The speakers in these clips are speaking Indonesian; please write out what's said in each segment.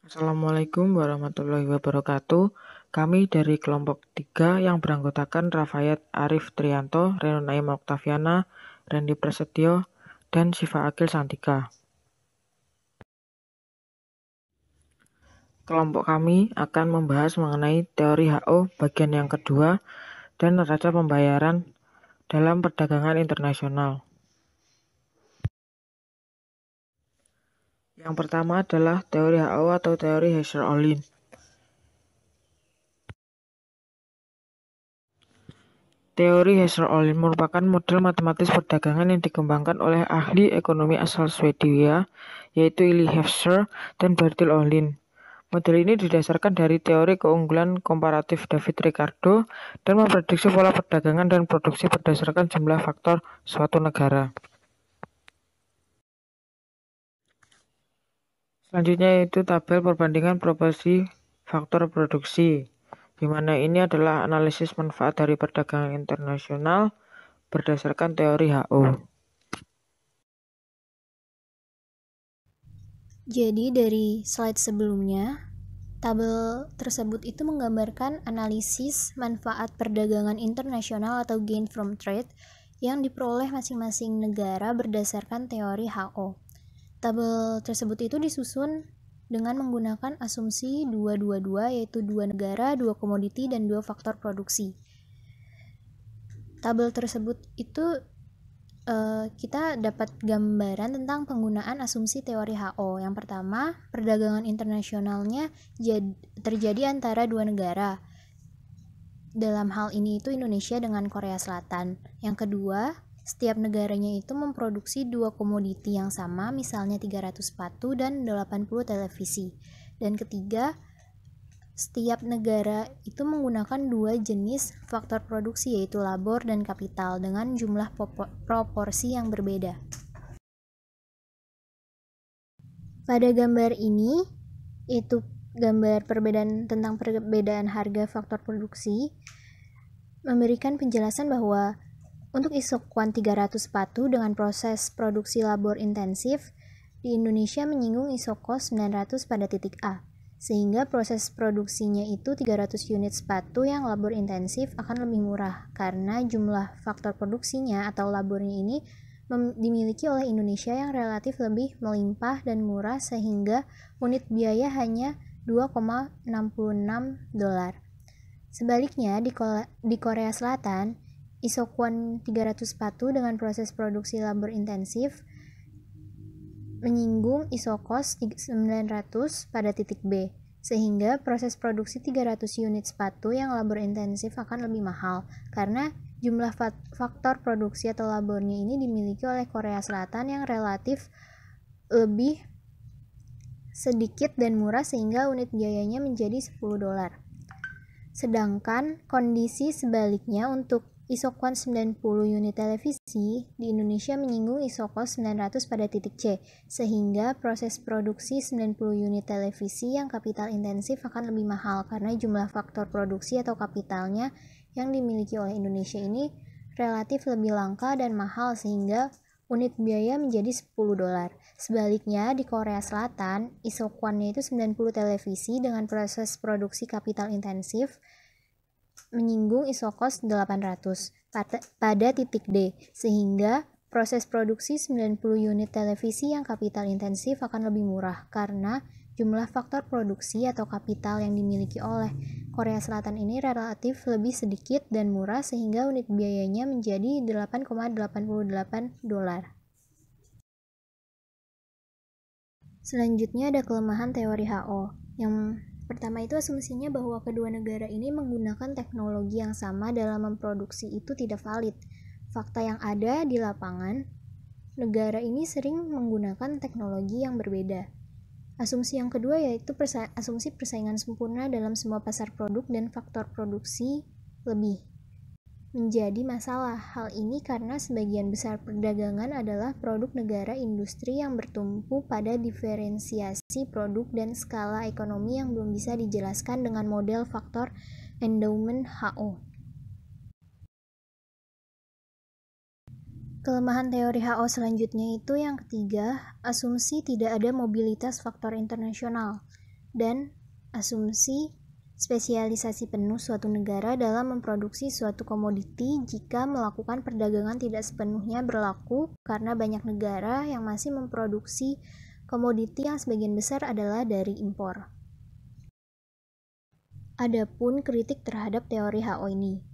Assalamualaikum warahmatullahi wabarakatuh. Kami dari kelompok 3 yang beranggotakan Rafayat Arif Trianto, Renu Naim Oktaviana, Randy Prasetyo, dan Siva Akil Santika. Kelompok kami akan membahas mengenai teori HO bagian yang kedua dan neraca pembayaran dalam perdagangan internasional. Yang pertama adalah teori HO atau teori husserl Olin. Teori husserl Olin merupakan model matematis perdagangan yang dikembangkan oleh ahli ekonomi asal Swedia, yaitu Ili Husserl dan Bertil Olin. Model ini didasarkan dari teori keunggulan komparatif David Ricardo dan memprediksi pola perdagangan dan produksi berdasarkan jumlah faktor suatu negara. Selanjutnya itu tabel perbandingan proporsi faktor produksi, di mana ini adalah analisis manfaat dari perdagangan internasional berdasarkan teori HO. Jadi dari slide sebelumnya, tabel tersebut itu menggambarkan analisis manfaat perdagangan internasional atau gain from trade yang diperoleh masing-masing negara berdasarkan teori HO. Tabel tersebut itu disusun dengan menggunakan asumsi 222 yaitu dua negara, dua komoditi, dan dua faktor produksi. Tabel tersebut itu uh, kita dapat gambaran tentang penggunaan asumsi teori HO. Yang pertama, perdagangan internasionalnya terjadi antara dua negara. Dalam hal ini itu Indonesia dengan Korea Selatan. Yang kedua, setiap negaranya itu memproduksi dua komoditi yang sama, misalnya 300 sepatu dan 80 televisi. Dan ketiga, setiap negara itu menggunakan dua jenis faktor produksi yaitu labor dan kapital dengan jumlah proporsi yang berbeda. Pada gambar ini, itu gambar perbedaan tentang perbedaan harga faktor produksi memberikan penjelasan bahwa untuk isokuan 300 sepatu dengan proses produksi labor intensif, di Indonesia menyinggung isokos 900 pada titik A, sehingga proses produksinya itu 300 unit sepatu yang labor intensif akan lebih murah karena jumlah faktor produksinya atau labornya ini dimiliki oleh Indonesia yang relatif lebih melimpah dan murah sehingga unit biaya hanya 2,66 dolar. Sebaliknya di, Korea Selatan, Isokuan 300 sepatu dengan proses produksi labor intensif menyinggung isokos 900 pada titik B, sehingga proses produksi 300 unit sepatu yang labor intensif akan lebih mahal karena jumlah faktor produksi atau labornya ini dimiliki oleh Korea Selatan yang relatif lebih sedikit dan murah sehingga unit biayanya menjadi 10 dolar. Sedangkan kondisi sebaliknya untuk Isokuan 90 unit televisi di Indonesia menyinggung isokos 900 pada titik C, sehingga proses produksi 90 unit televisi yang kapital intensif akan lebih mahal karena jumlah faktor produksi atau kapitalnya yang dimiliki oleh Indonesia ini relatif lebih langka dan mahal sehingga unit biaya menjadi 10 dolar. Sebaliknya, di Korea Selatan, isokuannya itu 90 televisi dengan proses produksi kapital intensif menyinggung isokos 800 pada titik D, sehingga proses produksi 90 unit televisi yang kapital intensif akan lebih murah karena jumlah faktor produksi atau kapital yang dimiliki oleh Korea Selatan ini relatif lebih sedikit dan murah sehingga unit biayanya menjadi 8,88 dolar. Selanjutnya ada kelemahan teori HO yang Pertama itu asumsinya bahwa kedua negara ini menggunakan teknologi yang sama dalam memproduksi itu tidak valid. Fakta yang ada di lapangan, negara ini sering menggunakan teknologi yang berbeda. Asumsi yang kedua yaitu persa asumsi persaingan sempurna dalam semua pasar produk dan faktor produksi lebih menjadi masalah. Hal ini karena sebagian besar perdagangan adalah produk negara industri yang bertumpu pada diferensiasi produk dan skala ekonomi yang belum bisa dijelaskan dengan model faktor endowment HO. Kelemahan teori HO selanjutnya itu yang ketiga, asumsi tidak ada mobilitas faktor internasional dan asumsi spesialisasi penuh suatu negara dalam memproduksi suatu komoditi jika melakukan perdagangan tidak sepenuhnya berlaku karena banyak negara yang masih memproduksi komoditi yang sebagian besar adalah dari impor. Adapun kritik terhadap teori HO ini.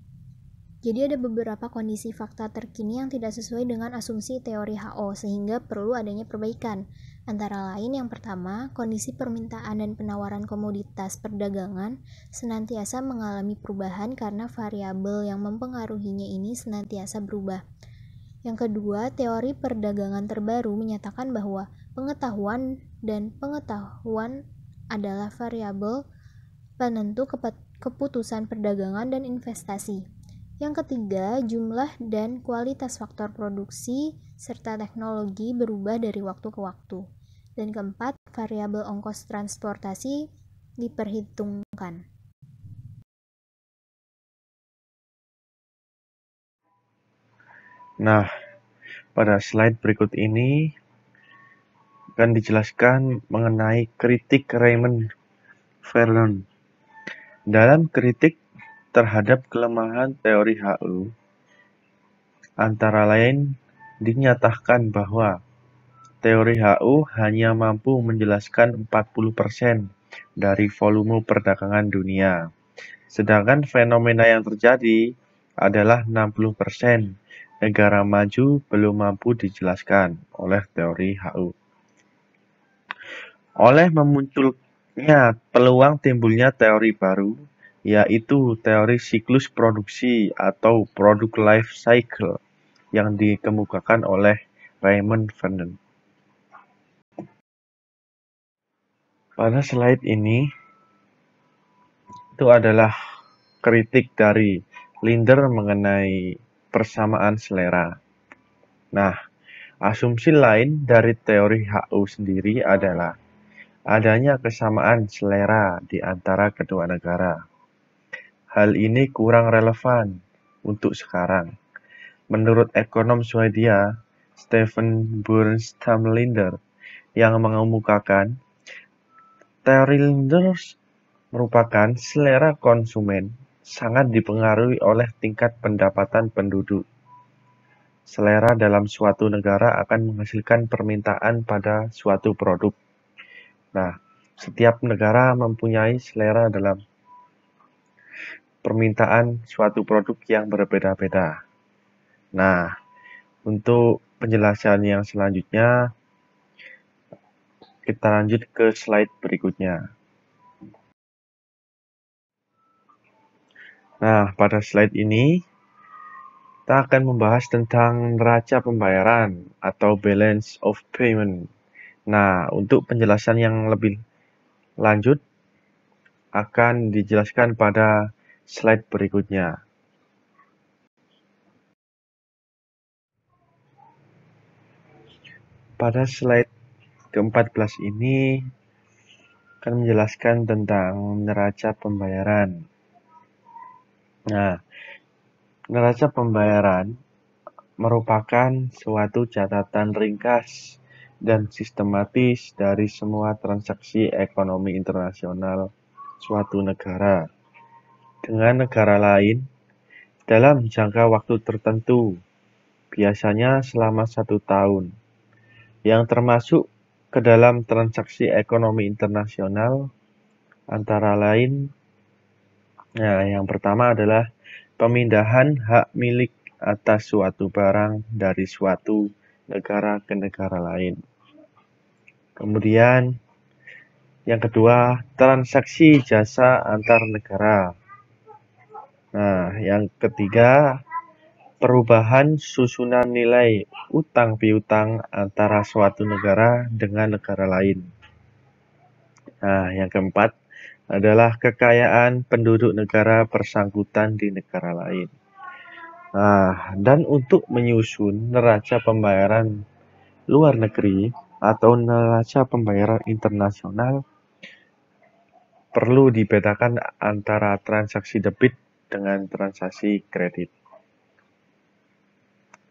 Jadi ada beberapa kondisi fakta terkini yang tidak sesuai dengan asumsi teori HO sehingga perlu adanya perbaikan. Antara lain yang pertama, kondisi permintaan dan penawaran komoditas perdagangan senantiasa mengalami perubahan karena variabel yang mempengaruhinya ini senantiasa berubah. Yang kedua, teori perdagangan terbaru menyatakan bahwa pengetahuan dan pengetahuan adalah variabel penentu keputusan perdagangan dan investasi. Yang ketiga, jumlah dan kualitas faktor produksi serta teknologi berubah dari waktu ke waktu. Dan keempat, variabel ongkos transportasi diperhitungkan. Nah, pada slide berikut ini akan dijelaskan mengenai kritik Raymond Vernon. Dalam kritik terhadap kelemahan teori HU antara lain dinyatakan bahwa teori HU hanya mampu menjelaskan 40% dari volume perdagangan dunia. Sedangkan fenomena yang terjadi adalah 60% negara maju belum mampu dijelaskan oleh teori HU. Oleh memunculnya peluang timbulnya teori baru, yaitu teori siklus produksi atau product life cycle yang dikemukakan oleh Raymond Vernon. Pada slide ini, itu adalah kritik dari Linder mengenai persamaan selera. Nah, asumsi lain dari teori HU sendiri adalah adanya kesamaan selera di antara kedua negara Hal ini kurang relevan untuk sekarang. Menurut ekonom Swedia, Stephen Linder, yang mengemukakan, Linders merupakan selera konsumen sangat dipengaruhi oleh tingkat pendapatan penduduk. Selera dalam suatu negara akan menghasilkan permintaan pada suatu produk. Nah, setiap negara mempunyai selera dalam permintaan suatu produk yang berbeda-beda. Nah, untuk penjelasan yang selanjutnya, kita lanjut ke slide berikutnya. Nah, pada slide ini, kita akan membahas tentang neraca pembayaran atau balance of payment. Nah, untuk penjelasan yang lebih lanjut, akan dijelaskan pada slide berikutnya. Pada slide ke-14 ini akan menjelaskan tentang neraca pembayaran. Nah, neraca pembayaran merupakan suatu catatan ringkas dan sistematis dari semua transaksi ekonomi internasional suatu negara dengan negara lain dalam jangka waktu tertentu, biasanya selama satu tahun, yang termasuk ke dalam transaksi ekonomi internasional antara lain nah yang pertama adalah pemindahan hak milik atas suatu barang dari suatu negara ke negara lain. Kemudian yang kedua, transaksi jasa antar negara. Nah, yang ketiga, perubahan susunan nilai utang piutang antara suatu negara dengan negara lain. Nah, yang keempat adalah kekayaan penduduk negara bersangkutan di negara lain. Nah, dan untuk menyusun neraca pembayaran luar negeri atau neraca pembayaran internasional perlu dibedakan antara transaksi debit dengan transaksi kredit.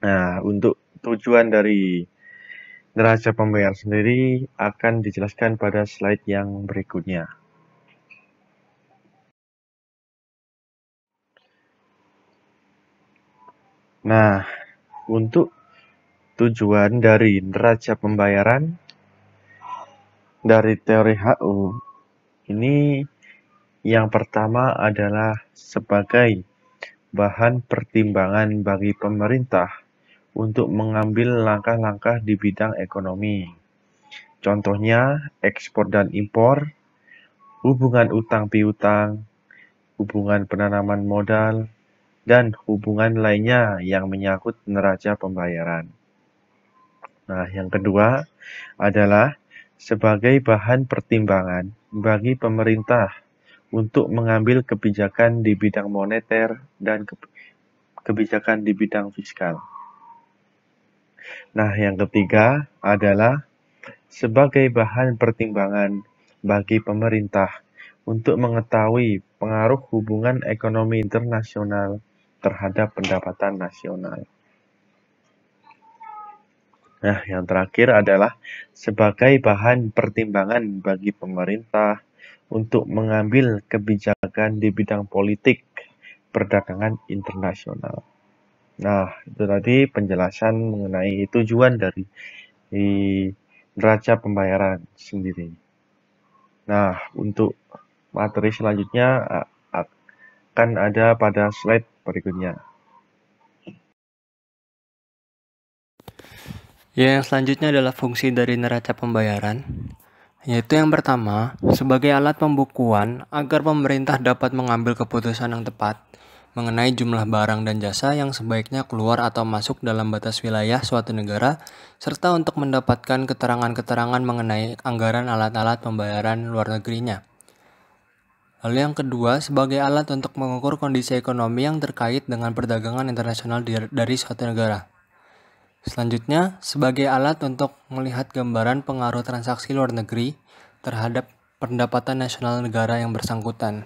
Nah, untuk tujuan dari neraca pembayaran sendiri akan dijelaskan pada slide yang berikutnya. Nah, untuk tujuan dari neraca pembayaran dari teori HU ini yang pertama adalah sebagai bahan pertimbangan bagi pemerintah untuk mengambil langkah-langkah di bidang ekonomi. Contohnya, ekspor dan impor, hubungan utang piutang, hubungan penanaman modal, dan hubungan lainnya yang menyangkut neraca pembayaran. Nah, yang kedua adalah sebagai bahan pertimbangan bagi pemerintah untuk mengambil kebijakan di bidang moneter dan kebijakan di bidang fiskal. Nah, yang ketiga adalah sebagai bahan pertimbangan bagi pemerintah untuk mengetahui pengaruh hubungan ekonomi internasional terhadap pendapatan nasional. Nah, yang terakhir adalah sebagai bahan pertimbangan bagi pemerintah untuk mengambil kebijakan di bidang politik perdagangan internasional. Nah, itu tadi penjelasan mengenai tujuan dari neraca pembayaran sendiri. Nah, untuk materi selanjutnya akan ada pada slide berikutnya. Yang selanjutnya adalah fungsi dari neraca pembayaran. Yaitu yang pertama, sebagai alat pembukuan agar pemerintah dapat mengambil keputusan yang tepat mengenai jumlah barang dan jasa yang sebaiknya keluar atau masuk dalam batas wilayah suatu negara, serta untuk mendapatkan keterangan-keterangan mengenai anggaran alat-alat pembayaran luar negerinya. Lalu yang kedua, sebagai alat untuk mengukur kondisi ekonomi yang terkait dengan perdagangan internasional dari suatu negara. Selanjutnya, sebagai alat untuk melihat gambaran pengaruh transaksi luar negeri terhadap pendapatan nasional negara yang bersangkutan.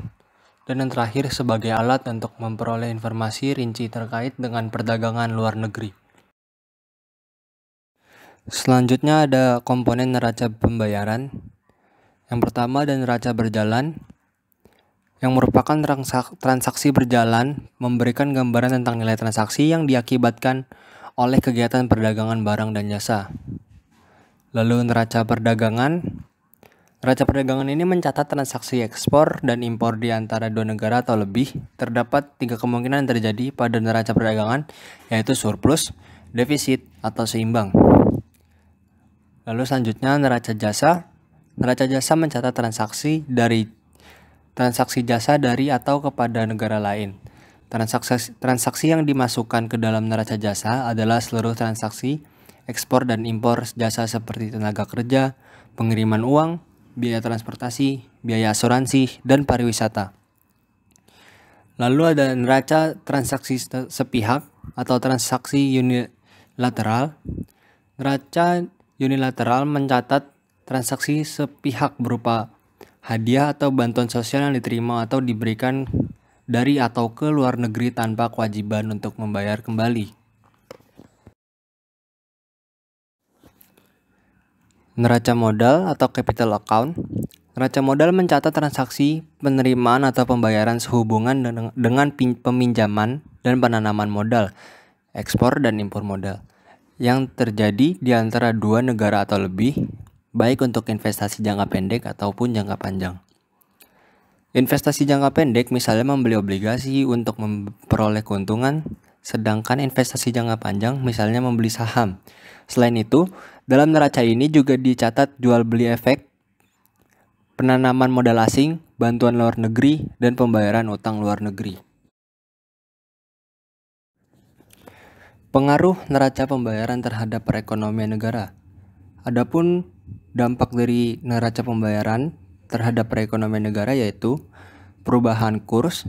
Dan yang terakhir, sebagai alat untuk memperoleh informasi rinci terkait dengan perdagangan luar negeri. Selanjutnya ada komponen neraca pembayaran. Yang pertama dan neraca berjalan, yang merupakan transaksi berjalan memberikan gambaran tentang nilai transaksi yang diakibatkan oleh kegiatan perdagangan barang dan jasa. Lalu neraca perdagangan Neraca perdagangan ini mencatat transaksi ekspor dan impor di antara dua negara atau lebih. Terdapat tiga kemungkinan terjadi pada neraca perdagangan, yaitu surplus, defisit, atau seimbang. Lalu selanjutnya neraca jasa. Neraca jasa mencatat transaksi dari transaksi jasa dari atau kepada negara lain. Transaksi, transaksi yang dimasukkan ke dalam neraca jasa adalah seluruh transaksi ekspor dan impor jasa seperti tenaga kerja, pengiriman uang, biaya transportasi, biaya asuransi, dan pariwisata. Lalu ada neraca transaksi sepihak atau transaksi unilateral. Neraca unilateral mencatat transaksi sepihak berupa hadiah atau bantuan sosial yang diterima atau diberikan dari atau ke luar negeri tanpa kewajiban untuk membayar kembali. Neraca modal atau capital account Neraca modal mencatat transaksi penerimaan atau pembayaran sehubungan dengan peminjaman dan penanaman modal, ekspor dan impor modal, yang terjadi di antara dua negara atau lebih, baik untuk investasi jangka pendek ataupun jangka panjang. Investasi jangka pendek misalnya membeli obligasi untuk memperoleh keuntungan, sedangkan investasi jangka panjang misalnya membeli saham. Selain itu, dalam neraca ini juga dicatat jual beli efek, penanaman modal asing, bantuan luar negeri, dan pembayaran utang luar negeri. Pengaruh neraca pembayaran terhadap perekonomian negara. Adapun dampak dari neraca pembayaran terhadap perekonomian negara yaitu perubahan kurs,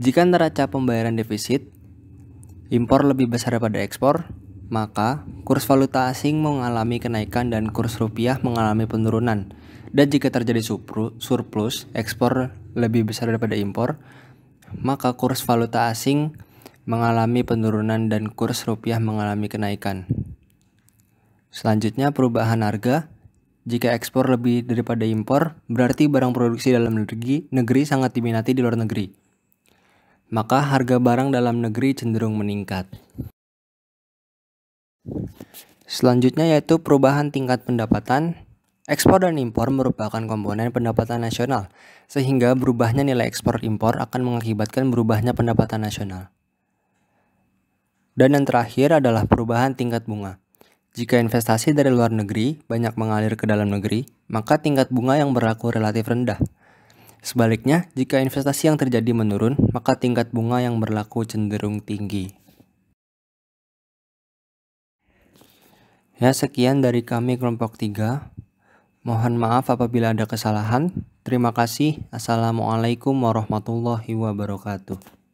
jika neraca pembayaran defisit, impor lebih besar daripada ekspor, maka kurs valuta asing mengalami kenaikan dan kurs rupiah mengalami penurunan. Dan jika terjadi surplus, ekspor lebih besar daripada impor, maka kurs valuta asing mengalami penurunan dan kurs rupiah mengalami kenaikan. Selanjutnya perubahan harga jika ekspor lebih daripada impor, berarti barang produksi dalam negeri, negeri sangat diminati di luar negeri. Maka harga barang dalam negeri cenderung meningkat. Selanjutnya yaitu perubahan tingkat pendapatan. Ekspor dan impor merupakan komponen pendapatan nasional, sehingga berubahnya nilai ekspor impor akan mengakibatkan berubahnya pendapatan nasional. Dan yang terakhir adalah perubahan tingkat bunga. Jika investasi dari luar negeri banyak mengalir ke dalam negeri, maka tingkat bunga yang berlaku relatif rendah. Sebaliknya, jika investasi yang terjadi menurun, maka tingkat bunga yang berlaku cenderung tinggi. Ya, sekian dari kami kelompok 3. Mohon maaf apabila ada kesalahan. Terima kasih. Assalamualaikum warahmatullahi wabarakatuh.